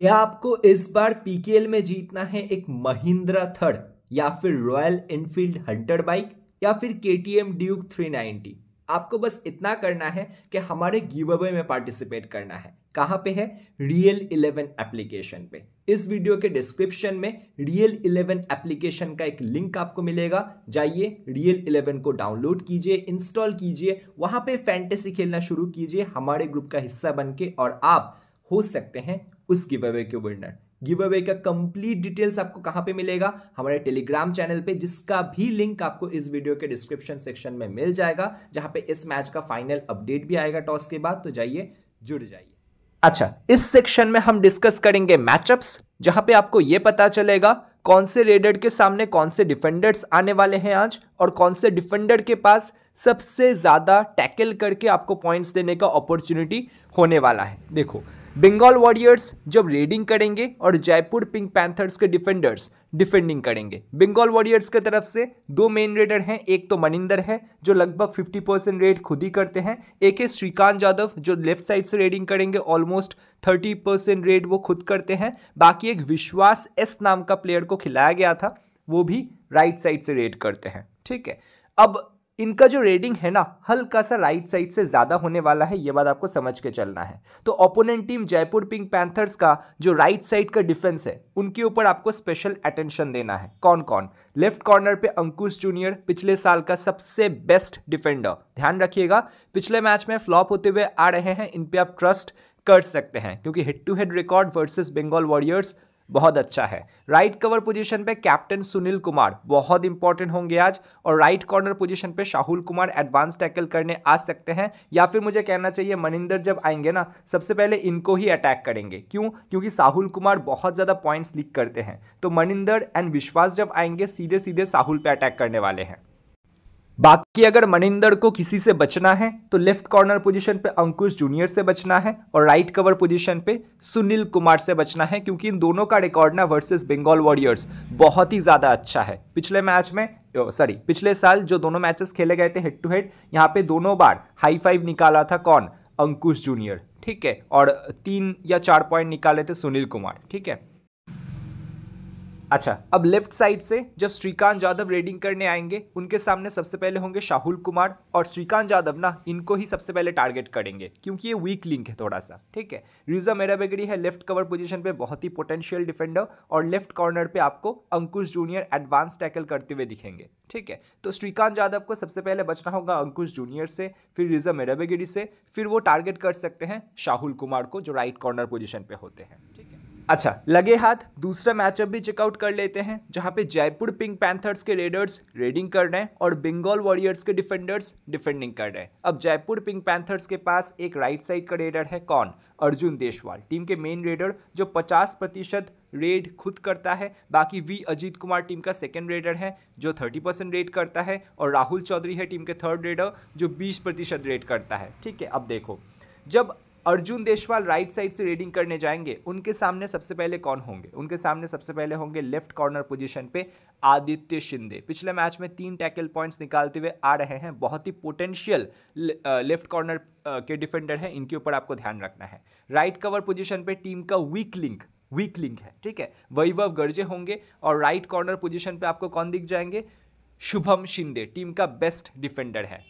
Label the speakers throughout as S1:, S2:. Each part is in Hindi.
S1: क्या आपको इस बार पीकेएल में जीतना है एक महिंद्रा थर्ड या फिर रॉयल इनफील्ड हंटर बाइक या फिर K T M Duke three ninety आपको बस इतना करना है कि हमारे गिव अवे में पार्टिसिपेट करना है कहाँ पे है रियल इलेवन एप्लीकेशन पे इस वीडियो के डिस्क्रिप्शन में रियल इलेवन एप्लीकेशन का एक लिंक आपको मिलेगा जाइए रियल इलेवन को डाउनलोड कीजिए इंस्टॉल कीजिए वहां पे फैंटेसी खेलना शुरू कीजिए हमारे ग्रुप का हिस्सा बन के और आप हो सकते हैं उस गिव अवे के विनर गिव अवे का कंप्लीट डिटेल्स आपको कहां पे मिलेगा हमारे टेलीग्राम चैनल पे जिसका भी लिंक आपको इस वीडियो के डिस्क्रिप्शन सेक्शन में मिल जाएगा जहां पे इस मैच का फाइनल अपडेट भी आएगा टॉस के बाद तो जाइए जुड़ जाइए अच्छा इस सेक्शन में हम डिस्कस करेंगे मैचअप्स जहां पे आपको यह पता चलेगा कौन से रेडर के सामने कौन से डिफेंडर्स आने वाले हैं आज और कौन से डिफेंडर के पास सबसे ज़्यादा टैकल करके आपको पॉइंट्स देने का अपॉर्चुनिटी होने वाला है देखो बंगाल वॉरियर्स जब रेडिंग करेंगे और जयपुर पिंक पैंथर्स के डिफेंडर्स डिफेंडिंग करेंगे बंगाल वॉरियर्स की तरफ से दो मेन रेडर हैं एक तो मनिंदर है जो लगभग 50 परसेंट रेड खुद ही करते हैं एक है श्रीकांत यादव जो लेफ्ट साइड से रेडिंग करेंगे ऑलमोस्ट 30 परसेंट रेड वो खुद करते हैं बाकी एक विश्वास एस नाम का प्लेयर को खिलाया गया था वो भी राइट साइड से रेड करते हैं ठीक है अब इनका जो रेडिंग है ना हल्का सा राइट साइड से ज़्यादा होने वाला है ये बात आपको समझ के चलना है तो opponent team Jaipur Pink Panthers का जो राइट साइड का डिफेंस है उनके ऊपर आपको स्पेशल अटेंशन देना है कौन कौन लेफ्ट कॉर्नर पे अंकुश जूनियर पिछले साल का सबसे बेस्ट डिफेंडर ध्यान रखिएगा पिछले मैच में फ्लॉप होते हुए आ रहे हैं इन पे आप ट्रस्ट कर सकते हैं क्योंकि head to head record versus Bengal Warriors बहुत अच्छा है राइट कवर पोजीशन पे कैप्टन सुनील कुमार बहुत इंपॉर्टेंट होंगे आज और राइट कॉर्नर पोजीशन पे शाहुल कुमार एडवांस टैकल करने आ सकते हैं या फिर मुझे कहना चाहिए मनिंदर जब आएंगे ना सबसे पहले इनको ही अटैक करेंगे क्यों क्योंकि साहुल कुमार बहुत ज़्यादा पॉइंट्स लीक करते हैं तो मनिंदर एंड विश्वास जब आएंगे सीधे सीधे साहुल पर अटैक करने वाले हैं बाकी अगर मनिंदर को किसी से बचना है तो लेफ्ट कॉर्नर पोजीशन पे अंकुश जूनियर से बचना है और राइट कवर पोजीशन पे सुनील कुमार से बचना है क्योंकि इन दोनों का रिकॉर्ड ना वर्सेस बंगाल वॉरियर्स बहुत ही ज़्यादा अच्छा है पिछले मैच में सॉरी पिछले साल जो दोनों मैचेस खेले गए थे हेड टू हेड यहाँ पे दोनों बार हाई फाइव निकाला था कौन अंकुश जूनियर ठीक है और तीन या चार पॉइंट निकाले थे सुनील कुमार ठीक है अच्छा अब लेफ्ट साइड से जब श्रीकांत यादव रेडिंग करने आएंगे उनके सामने सबसे पहले होंगे शाहुल कुमार और श्रीकांत यादव ना इनको ही सबसे पहले टारगेट करेंगे क्योंकि ये वीक लिंक है थोड़ा सा ठीक है रिजा मेराबेगरी है लेफ्ट कवर पोजीशन पे बहुत ही पोटेंशियल डिफेंडर और लेफ्ट कॉर्नर पे आपको अंकुश जूनियर एडवांस टैकल करते हुए दिखेंगे ठीक है तो श्रीकांत यादव को सबसे पहले बचना होगा अंकुश जूनियर से फिर रिजा मेराबेगरी से फिर वो टारगेट कर सकते हैं शाहुल कुमार को जो राइट कॉर्नर पोजिशन पर होते हैं ठीक है अच्छा लगे हाथ दूसरा मैचअप भी चेकआउट कर लेते हैं जहां पे जयपुर पिंक पैंथर्स के रेडर्स रेडिंग कर रहे हैं और बंगाल वॉरियर्स के डिफेंडर्स डिफेंडिंग कर रहे हैं अब जयपुर पिंक पैंथर्स के पास एक राइट साइड का रेडर है कौन अर्जुन देशवाल टीम के मेन रेडर जो पचास प्रतिशत रेड खुद करता है बाकी वी अजीत कुमार टीम का सेकेंड रेडर है जो थर्टी परसेंट रेड करता है और राहुल चौधरी है टीम के थर्ड रेडर जो बीस प्रतिशत रेड करता है ठीक है अब देखो जब अर्जुन देशवाल राइट साइड से रीडिंग करने जाएंगे उनके सामने सबसे पहले कौन होंगे उनके सामने सबसे पहले होंगे लेफ्ट कॉर्नर पोजीशन पे आदित्य शिंदे पिछले मैच में तीन टैकल पॉइंट्स निकालते हुए आ रहे हैं बहुत ही पोटेंशियल लेफ्ट कॉर्नर के डिफेंडर हैं इनके ऊपर आपको ध्यान रखना है राइट कवर पोजिशन पर टीम का वीक लिंक वीक लिंक है ठीक है वैभव गर्जे होंगे और राइट कॉर्नर पोजिशन पर आपको कौन दिख जाएंगे शुभम शिंदे टीम का बेस्ट डिफेंडर है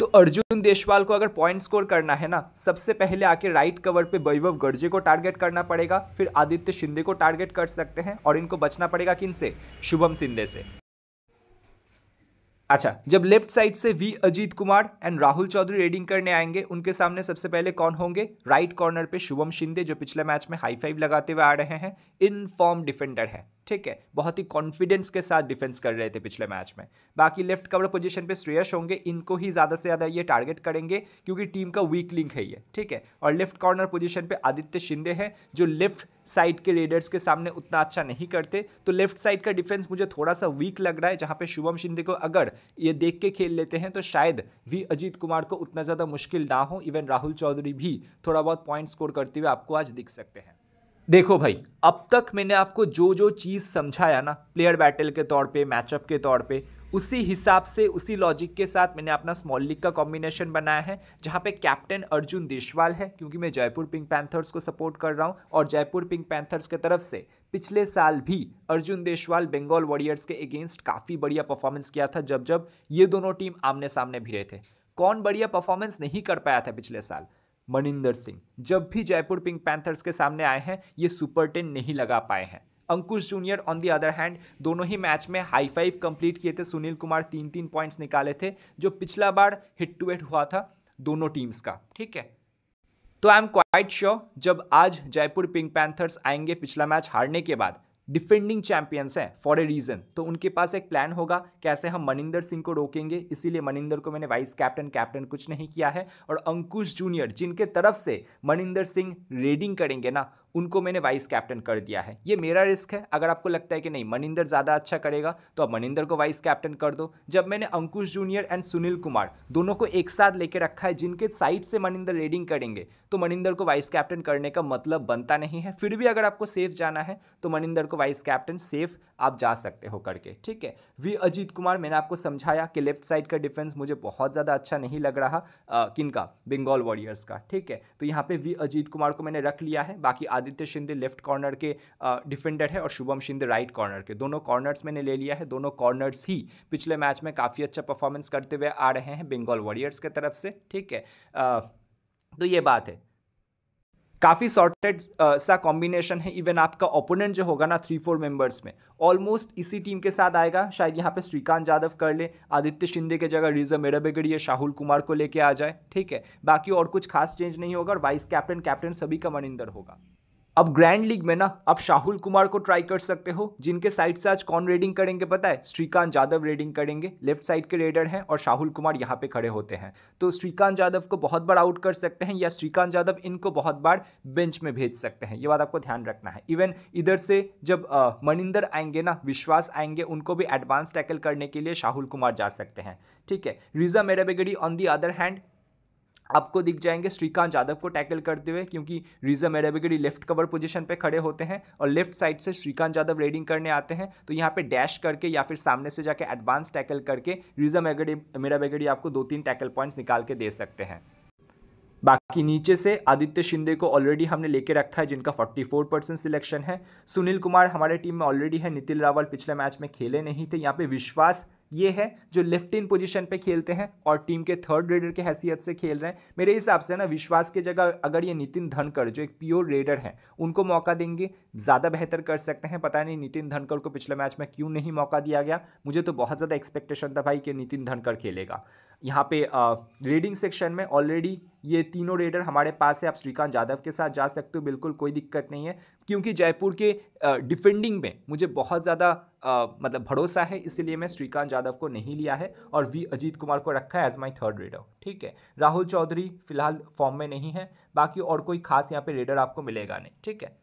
S1: तो अर्जुन देशवाल को अगर पॉइंट स्कोर करना है ना सबसे पहले आके राइट कवर पे वैभव गर्जे को टारगेट करना पड़ेगा फिर आदित्य शिंदे को टारगेट कर सकते हैं और इनको बचना पड़ेगा किन से शुभम शिंदे से अच्छा जब लेफ्ट साइड से V Ajit Kumar and Rahul Chaudhary raiding करने आएंगे उनके सामने सबसे पहले कौन होंगे राइट कॉर्नर पे शुभम शिंदे जो पिछले मैच में हाई फाइव लगाते हुए आ रहे हैं इन फॉर्म डिफेंडर है ठीक है बहुत ही कॉन्फिडेंस के साथ डिफेंस कर रहे थे पिछले मैच में बाकी लेफ्ट कवर पोजीशन पे श्रेयस होंगे इनको ही ज़्यादा से ज़्यादा ये टारगेट करेंगे क्योंकि टीम का वीक लिंक है ये ठीक है और लेफ्ट कॉर्नर पोजीशन पे आदित्य शिंदे हैं जो लेफ्ट साइड के रेडर्स के सामने उतना अच्छा नहीं करते तो लेफ्ट साइड का डिफेंस मुझे थोड़ा सा वीक लग रहा है जहाँ पे शुभम शिंदे को अगर ये देख के खेल लेते हैं तो शायद वी अजीत कुमार को उतना ज़्यादा मुश्किल ना हो इवन राहुल चौधरी भी थोड़ा बहुत पॉइंट स्कोर करते हुए आपको आज दिख सकते हैं देखो भाई अब तक मैंने आपको जो जो चीज़ समझाया ना प्लेयर बैटल के तौर पे मैचअप के तौर पे उसी हिसाब से उसी लॉजिक के साथ मैंने अपना स्मॉल लीग का कॉम्बिनेशन बनाया है जहाँ पे कैप्टन अर्जुन देशवाल है क्योंकि मैं जयपुर पिंक पैंथर्स को सपोर्ट कर रहा हूँ और जयपुर पिंक पैंथर्स की तरफ से पिछले साल भी अर्जुन देशवाल बंगाल वॉरियर्स के अगेंस्ट काफ़ी बढ़िया परफॉर्मेंस किया था जब जब ये दोनों टीम आमने सामने भिड़े थे कौन बढ़िया परफॉर्मेंस नहीं कर पाया था पिछले साल मनिंदर सिंह जब भी जयपुर पिंक पैंथर्स के सामने आए हैं ये सुपर टेन नहीं लगा पाए हैं Ankush junior on the other hand दोनों ही मैच में हाई फाइव कंप्लीट किए थे सुनील कुमार तीन तीन पॉइंट्स निकाले थे जो पिछला बार हिट टू हिट हुआ था दोनों टीम्स का ठीक है तो आई एम क्वाइट श्योर जब आज जयपुर पिंक पैंथर्स आएंगे पिछला मैच हारने के बाद डिफेंडिंग चैंपियंस हैं फॉर ए रीज़न तो उनके पास एक प्लान होगा कैसे हम मनिंदर सिंह को रोकेंगे इसीलिए मनिंदर को मैंने वाइस कैप्टन कैप्टन कुछ नहीं किया है और अंकुश जूनियर जिनके तरफ से मनिंदर सिंह रेडिंग करेंगे ना उनको मैंने वाइस कैप्टन कर दिया है ये मेरा रिस्क है अगर आपको लगता है कि नहीं मनिंदर ज़्यादा अच्छा करेगा तो आप मनिंदर को वाइस कैप्टन कर दो जब मैंने अंकुश जूनियर एंड सुनील कुमार दोनों को एक साथ लेकर रखा है जिनके साइड से मनिंदर रेडिंग करेंगे तो मनिंदर को वाइस कैप्टन करने का मतलब बनता नहीं है फिर भी अगर आपको सेफ जाना है तो मनिंदर को वाइस कैप्टन सेफ आप जा सकते हो करके ठीक है वी अजीत कुमार मैंने आपको समझाया कि लेफ्ट साइड का डिफेंस मुझे बहुत ज़्यादा अच्छा नहीं लग रहा किन का बंगाल वॉरियर्स का ठीक है तो यहाँ पर वी अजीत कुमार को मैंने रख लिया है बाकी आदित्य शिंदे लेफ्ट कॉर्नर के डिफेंडर है और शुभम शिंदे राइट कॉर्नर के दोनों कॉर्नर्स मैंने ले लिया है दोनों कॉर्नर्स ही पिछले मैच में काफ़ी अच्छा परफॉर्मेंस करते हुए आ रहे हैं बंगाल वॉरियर्स के तरफ से ठीक है आ, तो ये बात है काफ़ी सॉर्टेड सा कॉम्बिनेशन है इवन आपका ओपोनेंट जो होगा ना थ्री फोर मेंबर्स में ऑलमोस्ट इसी टीम के साथ आएगा शायद यहाँ पे श्रीकांत यादव कर ले आदित्य शिंदे के जगह रिजा मेडाबेगड़ी या शाहुल कुमार को लेके आ जाए ठीक है बाकी और कुछ खास चेंज नहीं होगा और वाइस कैप्टन कैप्टन सभी का मनिंदर होगा अब ग्रैंड लीग में ना आप शाहुल कुमार को ट्राई कर सकते हो जिनके साइड से आज कौन रेडिंग करेंगे पता है श्रीकांत यादव रेडिंग करेंगे लेफ्ट साइड के रेडर हैं और शाहुल कुमार यहाँ पे खड़े होते हैं तो श्रीकांत यादव को बहुत बार आउट कर सकते हैं या श्रीकांत यादव इनको बहुत बार बेंच में भेज सकते हैं ये बात आपको ध्यान रखना है इवन इधर से जब मनिंदर आएंगे ना विश्वास आएंगे उनको भी एडवांस टैकल करने के लिए शाहुल कुमार जा सकते हैं ठीक है Reza Mirbagheri on the other hand आपको दिख जाएंगे श्रीकांत यादव को टैकल करते हुए क्योंकि Reza Mirbagheri left cover position पे खड़े होते हैं और लेफ्ट साइड से श्रीकांत यादव रेडिंग करने आते हैं तो यहाँ पे डैश करके या फिर सामने से जाके एडवांस टैकल करके मेरा मेराबिगड़ी आपको दो तीन टैकल पॉइंट्स निकाल के दे सकते हैं बाकी नीचे से आदित्य शिंदे को ऑलरेडी हमने लेके रखा है जिनका 44 परसेंट सिलेक्शन है सुनील कुमार हमारे टीम में ऑलरेडी है नितिन रावल पिछले मैच में खेले नहीं थे यहाँ पे विश्वास ये है जो लेफ्ट इन पोजीशन पे खेलते हैं और टीम के थर्ड रेडर के हैसियत से खेल रहे हैं मेरे हिसाब से ना विश्वास की जगह अगर ये नितिन धनकर जो एक प्योर रेडर हैं उनको मौका देंगे ज़्यादा बेहतर कर सकते हैं पता नहीं नितिन धनकर को पिछले मैच में क्यों नहीं मौका दिया गया मुझे तो बहुत ज़्यादा एक्सपेक्टेशन था भाई कि नितिन धनकर खेलेगा यहाँ पे रीडिंग सेक्शन में ऑलरेडी ये तीनों रेडर हमारे पास है आप श्रीकांत यादव के साथ जा सकते हो बिल्कुल कोई दिक्कत नहीं है क्योंकि जयपुर के डिफेंडिंग में मुझे बहुत ज़्यादा मतलब भरोसा है इसीलिए मैं श्रीकांत यादव को नहीं लिया है और वी अजीत कुमार को रखा है एज माई थर्ड रेडर ठीक है राहुल चौधरी फिलहाल फॉर्म में नहीं है बाकी और कोई खास यहाँ पर रेडर आपको मिलेगा नहीं ठीक है